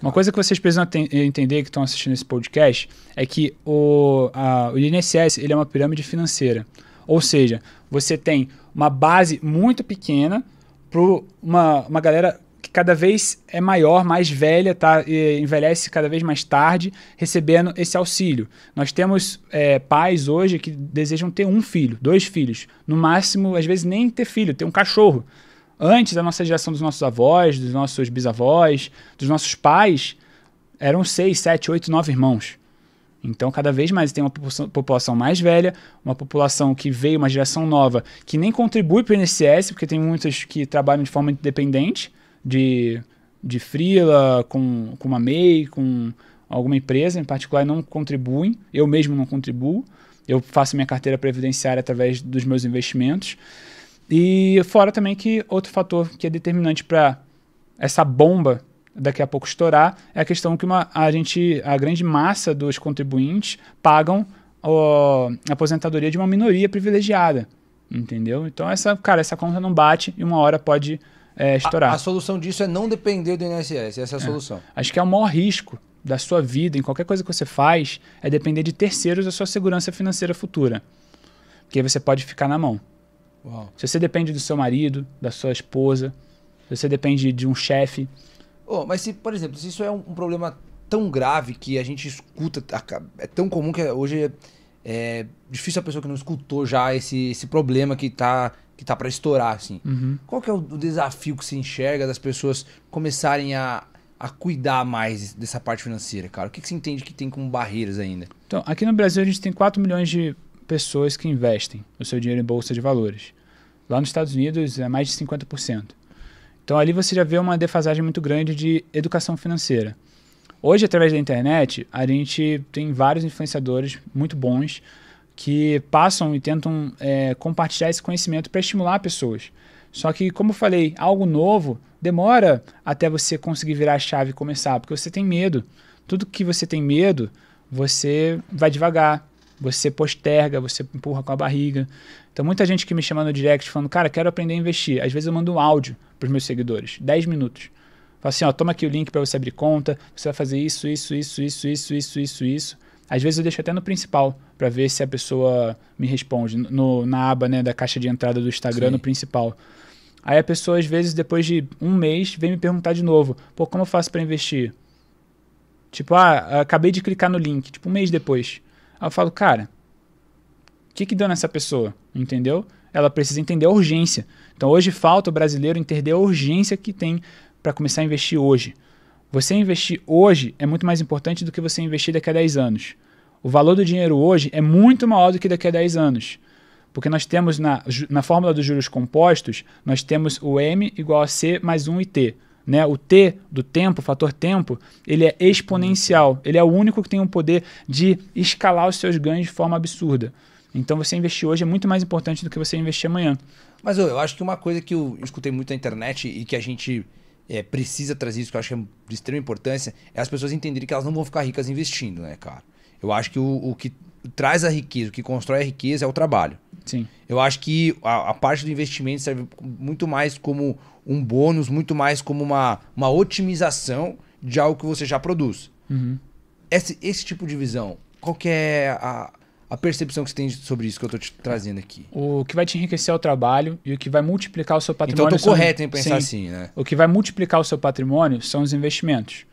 Uma coisa que vocês precisam eh, entender que estão assistindo esse podcast é que o, a, o INSS ele é uma pirâmide financeira. Ou seja, você tem uma base muito pequena para uma, uma galera que cada vez é maior, mais velha, tá? E envelhece cada vez mais tarde, recebendo esse auxílio. Nós temos é, pais hoje que desejam ter um filho, dois filhos. No máximo, às vezes, nem ter filho, ter um cachorro antes da nossa geração dos nossos avós, dos nossos bisavós, dos nossos pais, eram seis, sete, oito, nove irmãos. Então, cada vez mais tem uma população mais velha, uma população que veio, uma geração nova, que nem contribui para o INSS, porque tem muitos que trabalham de forma independente, de, de freela, com, com uma MEI, com alguma empresa em particular, não contribuem. Eu mesmo não contribuo. Eu faço minha carteira previdenciária através dos meus investimentos. E fora também que outro fator que é determinante para essa bomba daqui a pouco estourar é a questão que uma, a gente, a grande massa dos contribuintes pagam ó, a aposentadoria de uma minoria privilegiada, entendeu? Então essa, cara, essa conta não bate e uma hora pode é, estourar. A, a, solução disso é não depender do INSS, essa é a é. solução. Acho que é o maior risco da sua vida, em qualquer coisa que você faz, é depender de terceiros da sua segurança financeira futura. Porque aí você pode ficar na mão. Uau. Se você depende do seu marido, da sua esposa, se você depende de um chefe. Oh, mas se, por exemplo, se isso é um, um problema tão grave que a gente escuta, é tão comum que hoje é, é, difícil a pessoa que não escutou já esse, esse problema que está que tá para estourar, assim. Uhum. Qual que é o, o desafio que se enxerga das pessoas começarem a, a cuidar mais dessa parte financeira, cara? O que, que você entende que tem como barreiras ainda? Então, aqui no Brasil a gente tem 4 milhões de pessoas que investem o seu dinheiro em bolsa de valores. Lá nos Estados Unidos é mais de 50%. Então ali você já vê uma defasagem muito grande de educação financeira. Hoje, através da internet, a gente tem vários influenciadores muito bons que passam e tentam é, compartilhar esse conhecimento para estimular pessoas. Só que, como eu falei, algo novo demora até você conseguir virar a chave e começar, porque você tem medo. Tudo que você tem medo, você vai devagar, você posterga, você empurra com a barriga. Então, muita gente que me chama no direct falando, cara, quero aprender a investir. Às vezes eu mando um áudio para os meus seguidores, 10 minutos. Fala assim, ó, toma aqui o link para você abrir conta, você vai fazer isso, isso, isso, isso, isso, isso, isso, isso. Às vezes eu deixo até no principal para ver se a pessoa me responde no, na aba né, da caixa de entrada do Instagram Sim. no principal. Aí a pessoa às vezes depois de um mês vem me perguntar de novo, pô, como eu faço para investir? Tipo, ah, acabei de clicar no link, tipo um mês depois. Aí eu falo, cara, o que, que deu nessa pessoa? Entendeu? Ela precisa entender a urgência. Então hoje falta o brasileiro entender a urgência que tem para começar a investir hoje. Você investir hoje é muito mais importante do que você investir daqui a 10 anos. O valor do dinheiro hoje é muito maior do que daqui a 10 anos. Porque nós temos na, na fórmula dos juros compostos, nós temos o M igual a C mais 1 e T. Né? O T do tempo, o fator tempo, ele é exponencial. Ele é o único que tem o poder de escalar os seus ganhos de forma absurda. Então você investir hoje é muito mais importante do que você investir amanhã. Mas eu, eu acho que uma coisa que eu escutei muito na internet e que a gente é, precisa trazer isso, que eu acho que é de extrema importância, é as pessoas entenderem que elas não vão ficar ricas investindo, né, cara? Eu acho que o, o que traz a riqueza, o que constrói a riqueza é o trabalho. Sim. Eu acho que a, a, parte do investimento serve muito mais como um bônus, muito mais como uma, uma otimização de algo que você já produz. Uhum. Esse, esse tipo de visão, qual que é a, a percepção que você tem sobre isso que eu estou te trazendo aqui? O que vai te enriquecer é o trabalho e o que vai multiplicar o seu patrimônio... Então eu correto em pensar Sim. assim, né? O que vai multiplicar o seu patrimônio são os investimentos.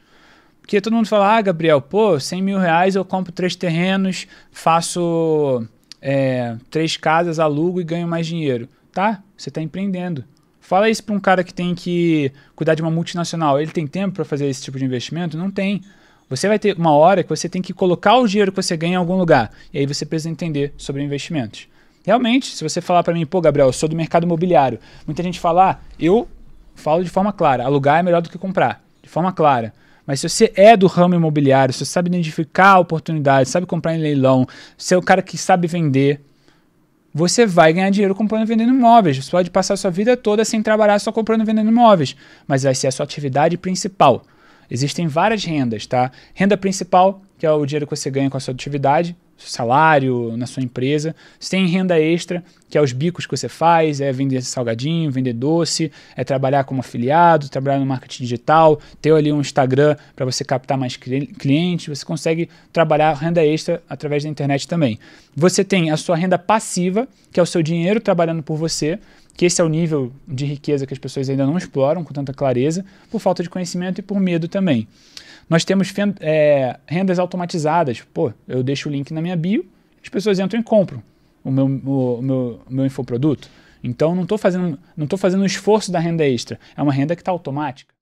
Porque todo mundo fala, ah, Gabriel, pô, 100 mil reais eu compro três terrenos, faço é, três casas, alugo e ganho mais dinheiro. Tá, você está empreendendo. Fala isso para um cara que tem que cuidar de uma multinacional. Ele tem tempo para fazer esse tipo de investimento? Não tem. Você vai ter uma hora que você tem que colocar o dinheiro que você ganha em algum lugar. E aí você precisa entender sobre investimentos. Realmente, se você falar para mim, pô, Gabriel, eu sou do mercado imobiliário. Muita gente fala, ah, eu falo de forma clara, alugar é melhor do que comprar. De forma clara. Mas se você é do ramo imobiliário, se você sabe identificar a oportunidade, sabe comprar em leilão, se é o cara que sabe vender, você vai ganhar dinheiro comprando e vendendo imóveis. Você pode passar a sua vida toda sem trabalhar só comprando e vendendo imóveis, mas vai ser a sua atividade principal. Existem várias rendas, tá? Renda principal, que é o dinheiro que você ganha com a sua atividade, salário, na sua empresa. Você tem renda extra, que é os bicos que você faz, é vender salgadinho, vender doce, é trabalhar como afiliado, trabalhar no marketing digital, ter ali um Instagram para você captar mais clientes, você consegue trabalhar renda extra através da internet também. Você tem a sua renda passiva, que é o seu dinheiro trabalhando por você, que esse é o nível de riqueza que as pessoas ainda não exploram com tanta clareza, por falta de conhecimento e por medo também. Nós temos é, rendas automatizadas. Pô, eu deixo o link na minha bio, as pessoas entram e compram o meu, o, o meu, o meu infoproduto. Então, não estou fazendo, não fazendo um esforço da renda extra. É uma renda que está automática.